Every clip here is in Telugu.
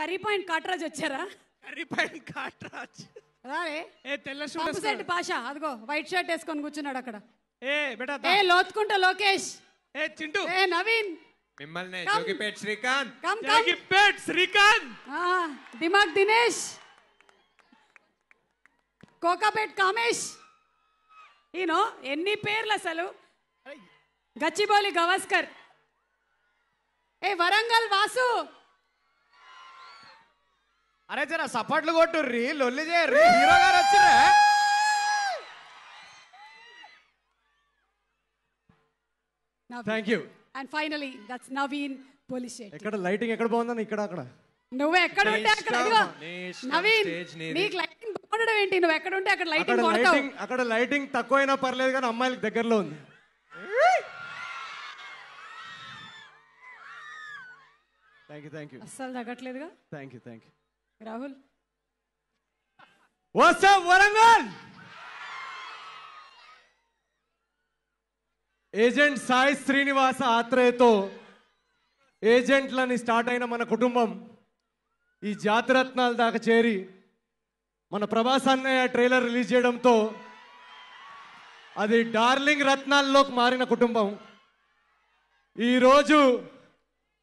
కర్రీ పాయింట్ కాట్రాజ్ వచ్చారా కర్రీ పాయింట్ కాట్రాజ్ రారే ఏ తెల్ల పంపుసెట్ పాషా అదిగో వైట్ షర్ట్ వేసుకొని కూర్చున్నాడు అక్కడ ఏ బేటా ఏ లోతుకుంట లోకేష్ ఏ చింటూ ఏ నవీన్ మిమ్మల్ని జోగిపేట్ శ్రీకాంత్ కమ్ కమ్ జోగిపేట్ శ్రీకాంత్ ఆ దిమాగ్ దినేష్ కోకాపేట్ కామేష్ ఈయనో ఎన్ని పేర్లు అసలు గచ్చిబౌలి గవస్కర్ ఏ వరంగల్ వాసు అరే జర సపాట్లు కొట్టుర్రి లొల్లి చేయర్రి హీరో గారు వచ్చిర్రా thank you and finally that's Naveen police ఎక్కడ లైటింగ్ ఎక్కడ బాగుందని ఇక్కడ అక్కడ నువ్వు ఎక్కడ ఉంటే అక్కడ ఇదిగో నవీన్ నీకు లైటింగ్ కొట్టడం ఏంటి నువ్వు ఎక్కడ ఉంటే అక్కడ లైటింగ్ కొడతావు అక్కడ లైటింగ్ తక్కువైనా పర్లేదు కానీ అమ్మాయిలకు దగ్గరలో ఉంది థ్యాంక్ యూ థ్యాంక్ యూ అస్సలు తగ్గట్లేదుగా thank you thank you Rahul WhatsApp Warangal agent Sai Srinivasa ఆత్రేయతో ఏజెంట్లని స్టార్ట్ అయిన మన కుటుంబం ఈ జాతిరత్నాల దాకా చేరి మన ప్రభాస్ అన్నయ్య ట్రైలర్ రిలీజ్ చేయడంతో అది డార్లింగ్ రత్నాల్లోకి మారిన కుటుంబం ఈరోజు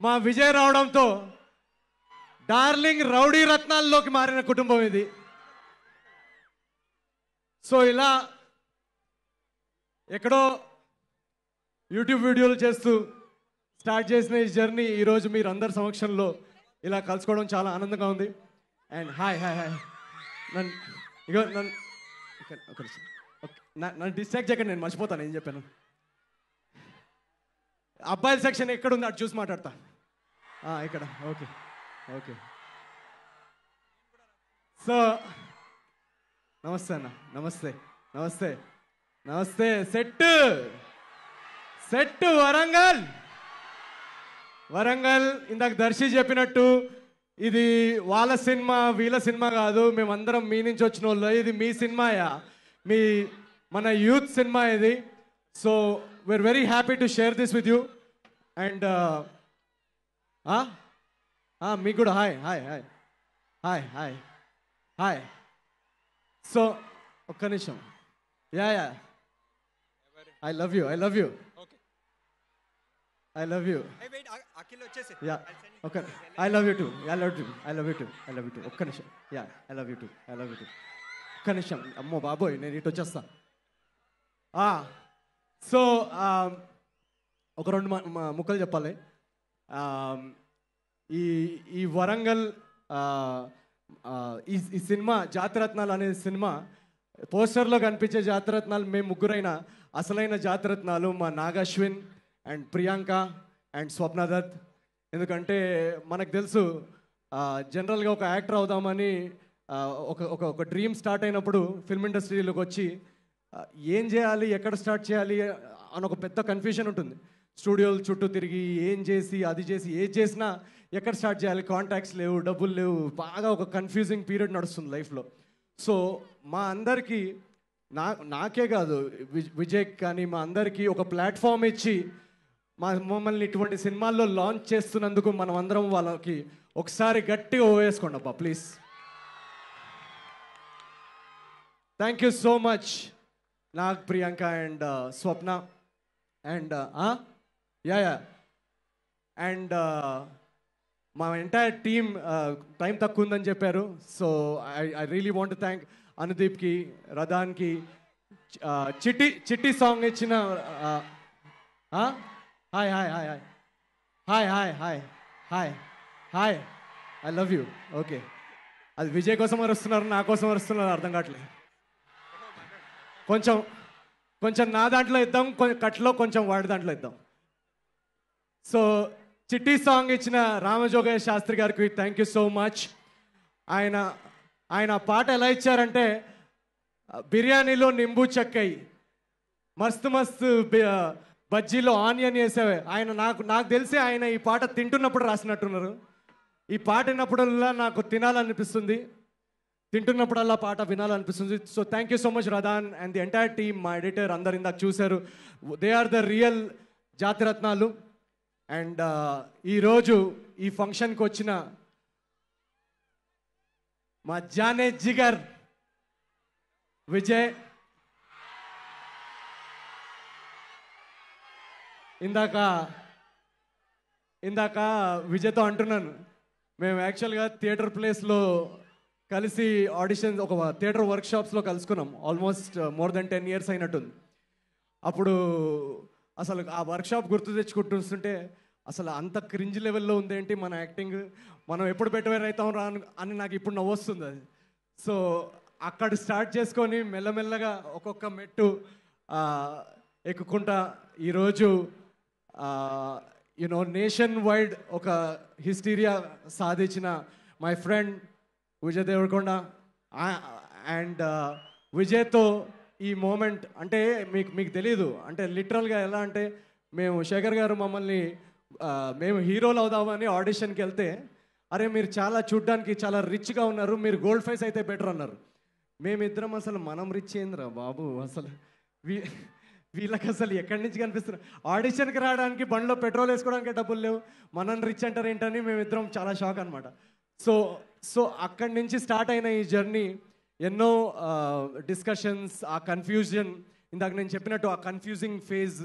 మా విజయ్ రావడంతో డార్లింగ్ రౌడీ రత్నాల్లోకి మారిన కుటుంబం ఇది సో ఇలా ఎక్కడో యూట్యూబ్ వీడియోలు చేస్తూ స్టార్ట్ చేసిన ఈ జర్నీ ఈరోజు మీరు అందరి సమక్షంలో ఇలా కలుసుకోవడం చాలా ఆనందంగా ఉంది అండ్ హాయ్ హాయ్ హాయ్ నన్ను ఇగో నన్ను ఒక నన్ను డిస్ట్రాక్ట్ చేయకండి నేను మర్చిపోతాను ఏం చెప్పాను అబ్బాయిల సెక్షన్ ఎక్కడుంది అటు చూసి మాట్లాడతా ఇక్కడ ఓకే ఓకే సో నమస్తే అన్న నమస్తే నమస్తే నమస్తే సెట్ సెట్ వరంగల్ వరంగల్ ఇందాక దర్శి చెప్పినట్టు ఇది వాళ్ళ సినిమా వీళ్ళ సినిమా కాదు మేమందరం మీ నుంచి వచ్చిన వాళ్ళు ఇది మీ సినిమాయా మీ మన యూత్ సినిమా ఇది so we are very happy to share this with you and మీకు కూడా hi hi hi hi hi hi so ఒక్క నిమిషం yeah yeah I love you I love you I love you yeah okay I love you too I love too I love you too I love you too ఒక్క నిమిషం yeah I love you too I love you too ఒక్క నిమిషం అమ్మో బాబోయ్ నేను ఇటు వచ్చేస్తా సో ఒక రెండు ముక్కలు చెప్పాలి ఈ ఈ వరంగల్ ఈ సినిమా జాతరత్నాలు అనే సినిమా పోస్టర్లో కనిపించే జాతరత్నాలు మేము ముగ్గురైన అసలైన జాతరత్నాలు మా నాగశ్విన్ అండ్ ప్రియాంక అండ్ స్వప్నదత్ ఎందుకంటే మనకు తెలుసు జనరల్గా ఒక యాక్టర్ అవుదామని ఒక ఒక ఒక డ్రీమ్ స్టార్ట్ అయినప్పుడు ఫిల్మ్ ఇండస్ట్రీలోకి వచ్చి ఏం చేయాలి ఎక్కడ స్టార్ట్ చేయాలి అని ఒక పెద్ద కన్ఫ్యూషన్ ఉంటుంది స్టూడియోలు చుట్టూ తిరిగి ఏం చేసి అది చేసి ఏది చేసినా ఎక్కడ స్టార్ట్ చేయాలి కాంటాక్ట్స్ లేవు డబ్బులు లేవు బాగా ఒక కన్ఫ్యూజింగ్ పీరియడ్ నడుస్తుంది లైఫ్లో సో మా అందరికీ నా నాకే కాదు విజయ్ కానీ మా అందరికీ ఒక ప్లాట్ఫామ్ ఇచ్చి మా మమ్మల్ని ఇటువంటి సినిమాల్లో లాంచ్ చేస్తున్నందుకు మనం అందరం వాళ్ళకి ఒకసారి గట్టిగా ఓవేసుకోండి అబ్బా please thank you so much Nag Priyanka and uh, Swapna and uh, yeah yeah and మా ఎంటైర్ టీమ్ టైం తక్కువ ఉందని చెప్పారు so I I really want thank అనుదీప్కి రథాన్కి చిట్టి చిట్టి సాంగ్ ఇచ్చిన hi hi hi hi hi hi hi hi hi I love you okay అది విజయ్ కోసం వస్తున్నారు నా కోసం వస్తున్నారు అర్థం కావట్లేదు కొంచెం కొంచెం నా దాంట్లో ఇద్దాం కొంచెం కట్లో కొంచెం వాడి దాంట్లో ఇద్దాం సో చిట్టి సాంగ్ ఇచ్చిన రామజోగయ్య శాస్త్రి గారికి థ్యాంక్ యూ సో మచ్ ఆయన ఆయన పాట ఎలా ఇచ్చారంటే బిర్యానీలో నింబు చెక్కై మస్తు మస్తు బజ్జీలో ఆనియన్ వేసేవే ఆయన నాకు నాకు తెలిసి ఆయన ఈ పాట తింటున్నప్పుడు రాసినట్టున్నారు ఈ పాట విన్నప్పుడల్లా నాకు తినాలనిపిస్తుంది తింటున్నప్పుడల్లా పాట వినాలనిపిస్తుంది so thank you so much Radhan and the entire team మా ఎడిటర్ అందరు ఇందాక చూశారు they are the real Jathiratnalu and ఈరోజు uh, ఈ ఫంక్షన్కి వచ్చిన మా జానే జిగర్ విజయ్ ఇందాక ఇందాక విజయ్తో అంటున్నాను మేము యాక్చువల్గా థియేటర్ ప్లేస్లో కలిసి ఆడిషన్స్ ఒక థియేటర్ వర్క్షాప్స్లో కలుసుకున్నాం almost uh, more than ten years అయినట్టుంది అప్పుడు అసలు ఆ వర్క్షాప్ గుర్తు తెచ్చుకుంటుంటే అసలు అంత క్రింజ్ లెవెల్లో ఉందేంటి మన యాక్టింగ్ మనం ఎప్పుడు బెటర్ అవుతాం రా అని నాకు ఇప్పుడు నవ్వు వస్తుంది అది సో అక్కడ స్టార్ట్ చేసుకొని మెల్లమెల్లగా ఒక్కొక్క మెట్టు ఎక్కుకుంటా ఈరోజు యునో నేషన్ వైడ్ ఒక హిస్టీరియా సాధించిన my friend Vijay Deverakonda and విజయ్తో ఈ మూమెంట్ అంటే మీకు మీకు తెలీదు అంటే లిటరల్గా ఎలా అంటే మేము శేఖర్ గారు మమ్మల్ని మేము హీరోలు అవుదామని ఆడిషన్కి వెళ్తే అరే మీరు చాలా చూడ్డానికి చాలా రిచ్గా ఉన్నారు మీరు గోల్డ్ ఫైస్ అయితే బెటర్ అన్నారు మేమిద్దరం అసలు మనం రిచ్ అయిందిరా బాబు అసలు వీ వీళ్ళకి అసలు ఎక్కడి నుంచి కనిపిస్తున్నారు ఆడిషన్కి రావడానికి బండిలో పెట్రోల్ వేసుకోవడానికి డబ్బులు లేవు మనం రిచ్ అంటారు ఏంటని మేమిద్దరం చాలా షాక్ అనమాట సో సో అక్కడి నుంచి స్టార్ట్ అయిన ఈ జర్నీ ఎన్నో డిస్కషన్స్ ఆ కన్ఫ్యూజన్ ఇందాక నేను చెప్పినట్టు ఆ కన్ఫ్యూజింగ్ ఫేజ్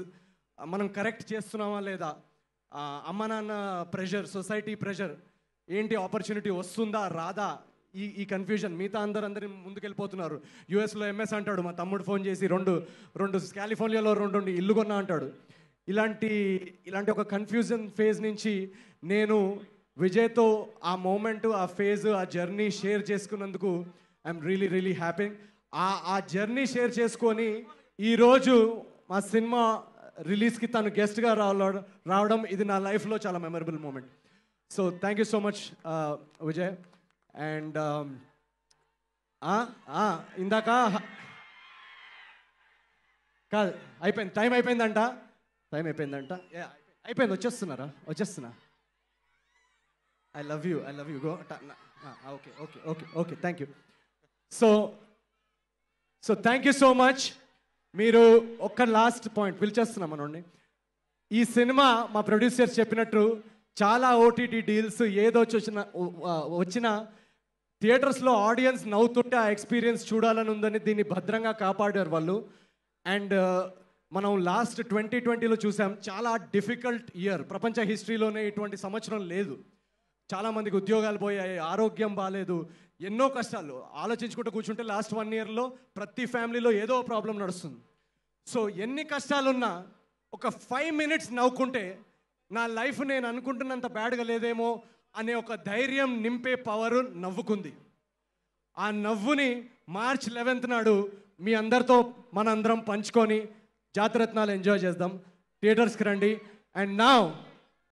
మనం కరెక్ట్ చేస్తున్నామా లేదా అమ్మ నాన్న ప్రెషర్ సొసైటీ ప్రెషర్ ఏంటి ఆపర్చునిటీ వస్తుందా రాదా ఈ ఈ కన్ఫ్యూజన్ మిగతా అందరూ అందరి ముందుకెళ్ళిపోతున్నారు యూఎస్లో ఎంఎస్ అంటాడు మా తమ్ముడు ఫోన్ చేసి రెండు రెండు కాలిఫోర్నియాలో రెండు ఇల్లు కొన్నా అంటాడు ఇలాంటి ఇలాంటి ఒక కన్ఫ్యూజన్ ఫేజ్ నుంచి నేను విజయ్తో ఆ మూమెంట్ ఆ ఫేజ్ ఆ జర్నీ షేర్ చేసుకున్నందుకు ఐఎమ్ రియలీ రియలీ హ్యాపీ ఆ ఆ జర్నీ షేర్ చేసుకొని ఈరోజు మా సినిమా రిలీజ్కి తను గెస్ట్గా రావడం రావడం ఇది నా లైఫ్లో చాలా memorable moment so thank you so much Vijay and ఇందాక కాదు అయిపోయింది టైం అయిపోయిందంట టైం అయిపోయిందంట అయిపోయింది వచ్చేస్తున్నారా వచ్చేస్తున్నా I love you I love you go okay okay okay okay thank you so so thank you so much మీరు ఒక్క లాస్ట్ పాయింట్ పిలిచేస్తున్నాం మనండి ఈ సినిమా మా ప్రొడ్యూసర్ చెప్పినట్టు చాలా ఓటీటీ డీల్స్ ఏదో వచ్చిన వచ్చిన థియేటర్స్లో ఆడియన్స్ నవ్వుతుంటే ఆ ఎక్స్పీరియన్స్ చూడాలని ఉందని దీన్ని భద్రంగా కాపాడారు వాళ్ళు అండ్ మనం లాస్ట్ ట్వంటీ ట్వంటీలో చూసాం చాలా డిఫికల్ట్ ఇయర్ ప్రపంచ హిస్టరీలోనే ఇటువంటి సంవత్సరం లేదు చాలామందికి ఉద్యోగాలు పోయాయి ఆరోగ్యం బాగాలేదు ఎన్నో కష్టాలు ఆలోచించుకుంటూ కూర్చుంటే లాస్ట్ వన్ ఇయర్లో ప్రతి ఫ్యామిలీలో ఏదో ప్రాబ్లం నడుస్తుంది సో ఎన్ని కష్టాలున్నా ఒక ఫైవ్ మినిట్స్ నవ్వుకుంటే నా లైఫ్ నేను అనుకుంటున్నంత బ్యాడ్గా లేదేమో అనే ఒక ధైర్యం నింపే పవర్ నవ్వుకుంది ఆ నవ్వుని మార్చ్ లెవెన్త్ నాడు మీ అందరితో మనందరం పంచుకొని జాతరత్నాలు ఎంజాయ్ చేద్దాం థియేటర్స్కి రండి అండ్ నా